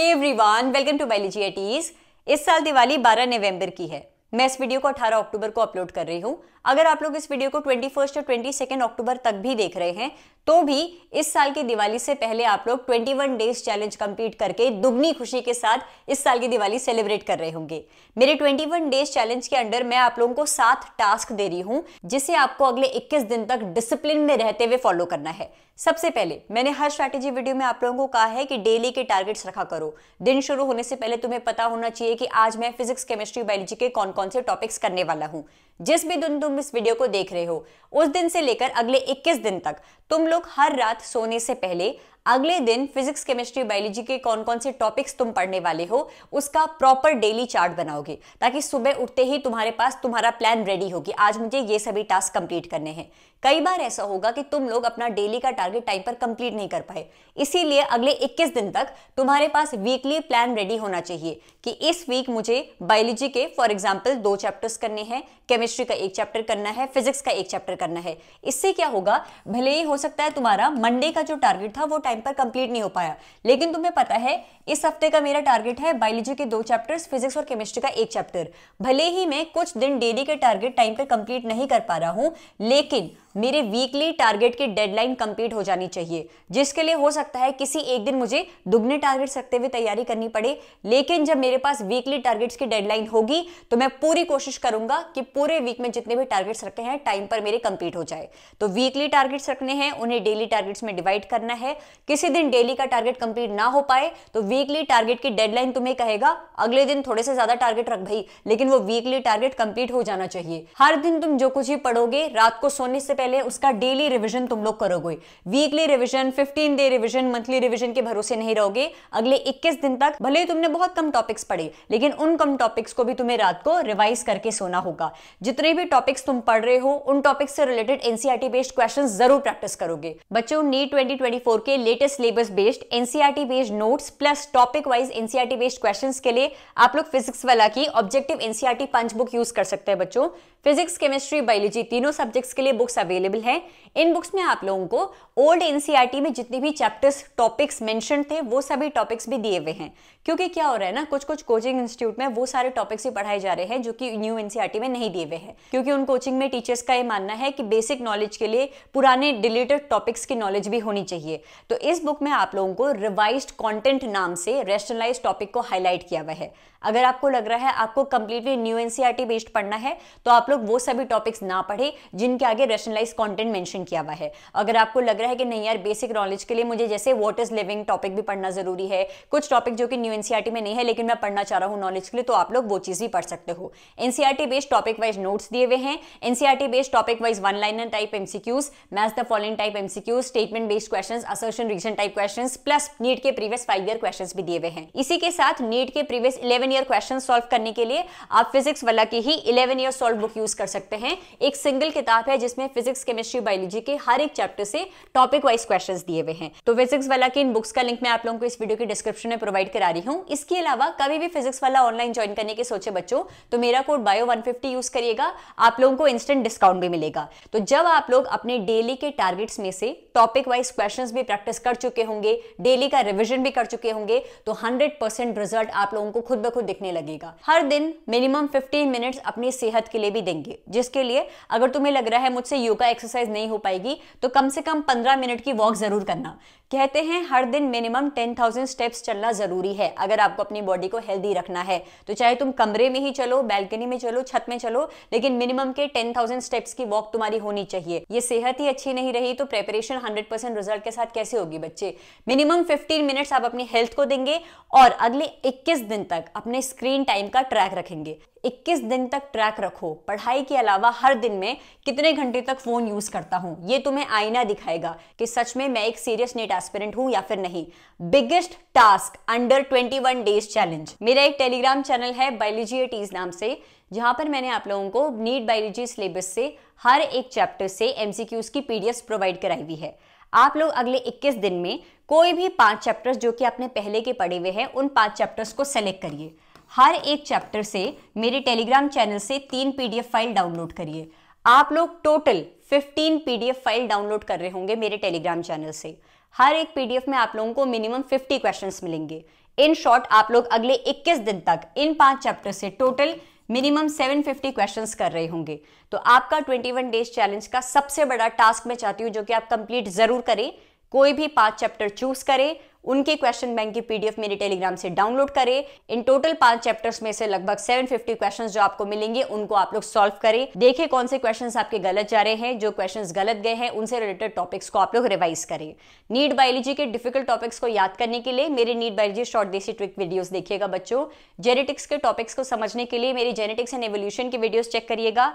Hey everyone welcome to biology एटीज इस साल दिवाली 12 नवंबर की है मैं इस वीडियो को 18 अक्टूबर को अपलोड कर रही हूँ अगर आप लोग इस वीडियो को ट्वेंटी फर्स्ट और ट्वेंटी सेकेंड अक्टूबर तक भी देख रहे हैं तो भी इस साल की दिवाली से पहले आप लोग ट्वेंटी डेज चैलेंज कंप्लीट करके दुगनी खुशी के साथ इस साल की दिवाली सेलिब्रेट कर रहे होंगे मेरे 21 डेज चैलेंज के अंडर मैं आप लोगों को सात टास्क दे रही हूँ जिसे आपको अगले इक्कीस दिन तक डिसिप्लिन में रहते हुए फॉलो करना है सबसे पहले मैंने हर स्ट्रैटेजी वीडियो में आप लोगों को कहा है कि डेली के टारगेट्स रखा करो दिन शुरू होने से पहले तुम्हें पता होना चाहिए कि आज मैं फिजिक्स केमिस्ट्री बायोलॉजी के कौन कौन से टॉपिक्स करने वाला हूँ जिस भी दिन तुम इस वीडियो को देख रहे हो उस दिन से लेकर अगले 21 दिन तक तुम लोग हर रात सोने से पहले अगले दिन फिजिक्स केमिस्ट्री बायोलॉजी के कौन कौन से टॉपिक्स तुम पढ़ने वाले हो उसका प्रॉपर डेली चार्ट बनाओगे ताकि सुबह उठते ही तुम्हारे पास तुम्हारा प्लान रेडी होगी आज मुझे ये सभी टास्क कंप्लीट करने हैं कई बार ऐसा होगा कि तुम लोग अपना डेली का टारगेट टाइम पर कंप्लीट नहीं कर पाए इसीलिए अगले 21 दिन तक तुम्हारे पास वीकली प्लान रेडी होना चाहिए कि इस वीक मुझे बायोलॉजी के फॉर एग्जाम्पल दो चैप्टर्स करने हैं केमिस्ट्री का एक चैप्टर करना है फिजिक्स का एक चैप्टर करना है इससे क्या होगा भले ही हो सकता है तुम्हारा मंडे का जो टारगेट था वो टाइम टाइम पर कंप्लीट नहीं हो पाया लेकिन तुम्हें पता है इस हफ्ते का मेरा टारगेट है बायोलॉजी के दो चैप्टर्स फिजिक्स और केमिस्ट्री का एक चैप्टर भले ही मैं कुछ दिन डेली के टारगेट टाइम पर कंप्लीट नहीं कर पा रहा हूं लेकिन मेरे वीकली टारगेट की डेडलाइन कंप्लीट हो जानी चाहिए जिसके लिए हो सकता है किसी एक दिन मुझे दुगने टारगेट्स रखते हुए तैयारी करनी पड़े लेकिन जब मेरे पास वीकली टारगेट्स की डेडलाइन होगी तो मैं पूरी कोशिश करूंगा कि पूरे वीक में जितने भी टारगेट्स रखे हैं टाइम पर मेरे कंप्लीट हो जाए तो वीकली टारगेट्स रखने हैं उन्हें डेली टारगेट्स में डिवाइड करना है किसी दिन डेली का टारगेट कंप्लीट ना हो पाए तो वीकली टारगेट की डेडलाइन तुम्हें कहेगा अगले दिन थोड़े से ज्यादा टारगेट रख भाई लेकिन वो वीकली टारगेट कंप्लीट हो जाना चाहिए हर दिन तुम जो कुछ भी पढ़ोगे रात को सोने से पहले उसका डेली रिविजन तुम लोग करोगे weekly revision fifteen day revision monthly revision के भरोसे नहीं रहोगे अगले इक्कीस दिन तक भले ही तुमने बहुत कम टॉपिक्स पढ़े लेकिन उन कम टॉपिक्स को भी तुम्हें रात को रिवाइज करके सोना होगा जितने भी टॉपिक्स तुम पढ़ रहे हो उन टॉपिक्स से रिलेटेड एनसीआरटी बेस्ड क्वेश्चन जरूर प्रैक्टिस करोगे बच्चों नीट ट्वेंटी e e के latest syllabus based NCERT based notes plus topic wise NCERT based question के लिए आप लोग फिजिक्स वाला की objective NCERT punch book use कर सकते हैं बच्चों फिजिक्स केमिस्ट्री बायोलॉजी तीनों सब्जेक्ट्स के लिए बुक्स अवेलेबल अवेलेबल है इन बुक्स में आप लोगों को ओल्ड एनसीईआरटी e में जितनी भी चैप्टर्स टॉपिक्स मेंशन थे वो सभी टॉपिक्स भी दिए हुए हैं क्योंकि क्या हो रहा है ना कुछ कुछ कोचिंग इंस्टीट्यूट में वो सारे टॉपिक्स ही पढ़ाए जा रहे हैं जो कि न्यू एनसीईआरटी e में नहीं दिए हुए हैं क्योंकि उन कोचिंग में टीचर्स का ये मानना है कि बेसिक नॉलेज के लिए पुराने डिलेटेड टॉपिक्स की नॉलेज भी होनी चाहिए तो इस बुक में आप लोगों को रिवाइज कॉन्टेंट नाम से रेशनलाइज टॉपिक को हाईलाइट किया हुआ है अगर आपको लग रहा है आपको कंप्लीटली न्यू एनसीआरटी बेस्ड पढ़ना है तो आप लोग वो सभी टॉपिक्स ना पढ़े जिनके आगे रेशनलाइज स्पेशलाइज कंटेंट मेंशन किया हुआ है अगर आपको लग रहा है कि नहीं यार बेसिक नॉलेज के लिए मुझे जैसे व्हाट इज लिविंग टॉपिक भी पढ़ना जरूरी है कुछ टॉपिक जो कि न्यू एनसीआरटी e में नहीं है लेकिन मैं पढ़ना चाह रहा हूँ नॉलेज के लिए तो आप लोग वो चीज़ भी पढ़ सकते हो NCERT based topic wise notes दिए हुए हैं NCERT based topic wise one liner type MCQs match the following type MCQs statement based question assertion reason type question plus NEET के प्रीवियस फाइव ईयर क्वेश्चन भी दिए हुए हैं इसी के साथ नीट के previous eleven year question solve करने के लिए आप फिजिक्स वाला की ही eleven year solve book use कर सकते हैं एक सिंगल किताब है जिसमें फिजिक्स फिजिक्स केमिस्ट्री बायोलॉजी के हर एक चैप्टर से टॉपिक वाइज क्वेश्चन दिए हुए हैं तो फिजिक्स वाला की इन बुक्स का लिंक मैं आप लोगों को इस वीडियो के डिस्क्रिप्शन में प्रोवाइड करा रही हूँ इसके अलावा कभी भी फिजिक्स वाला ऑनलाइन ज्वाइन करने के सोचे बच्चों तो मेरा कोड बायो वन यूज करिएगा आप लोगों को इंस्टेंट डिस्काउंट भी मिलेगा तो जब आप लोग अपने डेली के टारगेट्स में से टॉपिक वाइज क्वेश्चन भी प्रैक्टिस कर चुके होंगे डेली का रिविजन भी कर चुके होंगे तो 100% रिजल्ट आप लोगों को खुद ब खुद दिखने लगेगा हर दिन मिनिमम फिफ्टीन मिनट्स अपनी सेहत के लिए भी देंगे जिसके लिए अगर तुम्हें लग रहा है मुझसे योग योगा एक्सरसाइज नहीं हो पाएगी तो कम से कम पंद्रह मिनट की वॉक जरूर करना कहते हैं हर दिन मिनिमम टेन थाउजेंड स्टेप्स चलना जरूरी है अगर आपको अपनी बॉडी को हेल्दी रखना है तो चाहे तुम कमरे में ही चलो बैल्कनी में चलो छत में चलो लेकिन मिनिमम के टेन थाउजेंड स्टेप्स की वॉक तुम्हारी होनी चाहिए ये सेहत ही अच्छी नहीं रही तो प्रेपरेशन हंड्रेड परसेंट रिजल्ट के साथ कैसे होगी बच्चे मिनिमम फिफ्टीन मिनट्स आप अपनी हेल्थ को देंगे और अगले इक्कीस दिन तक अपने स्क्रीन टाइम का ट्रैक रखेंगे 21 दिन तक ट्रैक रखो पढ़ाई के अलावा हर दिन में कितने घंटे तक फ़ोन यूज़ करता हूं ये तुम्हें आईना दिखाएगा कि सच में मैं एक सीरियस नेट एस्पिरेंट हूं या फिर नहीं biggest task under 21 days challenge मेरा एक टेलीग्राम चैनल है बायोलॉजी टीज नाम से जहां पर मैंने आप लोगों को नीट बायोलॉजी सिलेबस से हर एक चैप्टर से एमसीक्यूज की पी प्रोवाइड कराई हुई है आप लोग अगले 21 दिन में कोई भी पांच चैप्टर्स जो कि आपने पहले के पढ़े हुए हैं उन पांच चैप्टर्स को सेलेक्ट करिए हर एक चैप्टर से मेरे टेलीग्राम चैनल से तीन पीडीएफ फाइल डाउनलोड करिए आप लोग total fifteen PDF file download कर रहे होंगे मेरे टेलीग्राम चैनल से हर एक पीडीएफ में आप लोगों को मिनिमम फिफ्टी क्वेश्चन मिलेंगे इन शॉर्ट आप लोग अगले 21 दिन तक इन पांच चैप्टर से टोटल मिनिमम 750 क्वेश्चंस कर रहे होंगे तो आपका 21 डेज चैलेंज का सबसे बड़ा टास्क मैं चाहती हूँ जो कि आप कंप्लीट जरूर करें कोई भी पांच चैप्टर चूज करें उनके क्वेश्चन बैंक की पीडीएफ मेरे टेलीग्राम से डाउनलोड करें इन टोटल पांच चैप्टर्स में से लगभग 750 क्वेश्चंस जो आपको मिलेंगे उनको आप लोग सॉल्व करें देखें कौन से क्वेश्चंस आपके गलत जा रहे हैं जो क्वेश्चंस गलत गए हैं उनसे रिलेटेड टॉपिक्स को आप लोग रिवाइज करें नीट बायोलॉजी के डिफिकल्ट टॉपिक्स को याद करने के लिए मेरे नीट बायोलॉजी शॉर्ट देसी ट्रिक वीडियोज देखिएगा बच्चों जेनेटिक्स के टॉपिक्स को समझने के लिए मेरी जेनेटिक्स एंड एवोल्यूशन की वीडियोज चेक करिएगा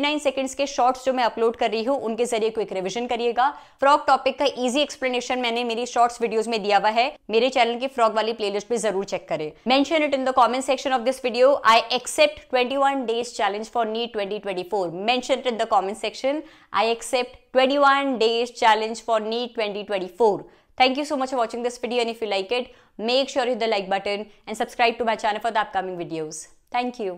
नाइन सेकंड के शॉर्ट्स जो मैं अपलोड कर रही हूँ उनके जरिए क्विक रिविजन करिएगा फ्रॉक टॉपिक का ईजी एक्सप्लेनेशन मैंने मेरी शॉर्ट्स वीडियोज में दिया दिया हुआ है मेरे चैनल की फ्रॉक वाली प्लेलिस्ट भी जरूर चेक करें mention it in the comment section of this video I accept 21 days challenge for NEET 2024 mention it in the comment section I accept 21 days challenge for NEET 2024 Thank you so much for watching this video and if you like it, make sure you hit the like button and subscribe to my channel for the upcoming videos. Thank you.